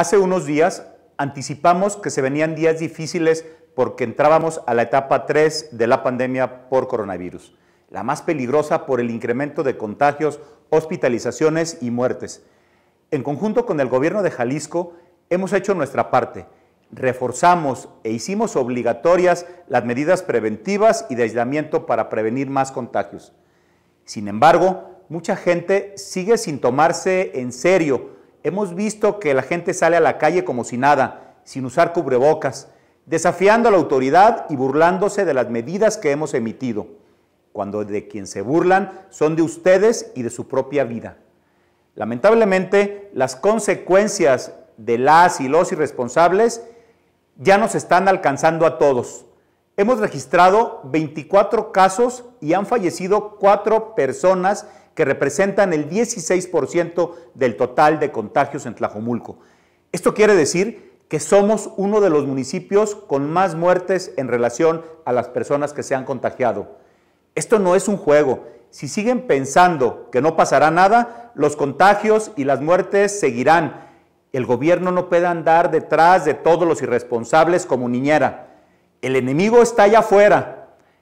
Hace unos días anticipamos que se venían días difíciles porque entrábamos a la etapa 3 de la pandemia por coronavirus, la más peligrosa por el incremento de contagios, hospitalizaciones y muertes. En conjunto con el gobierno de Jalisco, hemos hecho nuestra parte. Reforzamos e hicimos obligatorias las medidas preventivas y de aislamiento para prevenir más contagios. Sin embargo, mucha gente sigue sin tomarse en serio Hemos visto que la gente sale a la calle como si nada, sin usar cubrebocas, desafiando a la autoridad y burlándose de las medidas que hemos emitido, cuando de quien se burlan son de ustedes y de su propia vida. Lamentablemente, las consecuencias de las y los irresponsables ya nos están alcanzando a todos. Hemos registrado 24 casos y han fallecido 4 personas que representan el 16% del total de contagios en Tlajomulco. Esto quiere decir que somos uno de los municipios con más muertes en relación a las personas que se han contagiado. Esto no es un juego. Si siguen pensando que no pasará nada, los contagios y las muertes seguirán. El gobierno no puede andar detrás de todos los irresponsables como niñera. El enemigo está allá afuera.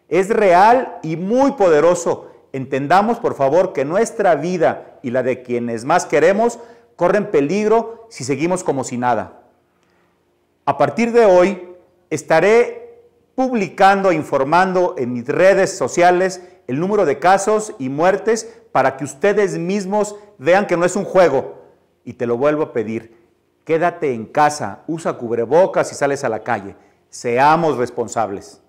Es real y muy poderoso. Entendamos, por favor, que nuestra vida y la de quienes más queremos corren peligro si seguimos como si nada. A partir de hoy estaré publicando e informando en mis redes sociales el número de casos y muertes para que ustedes mismos vean que no es un juego. Y te lo vuelvo a pedir, quédate en casa, usa cubrebocas y sales a la calle. Seamos responsables.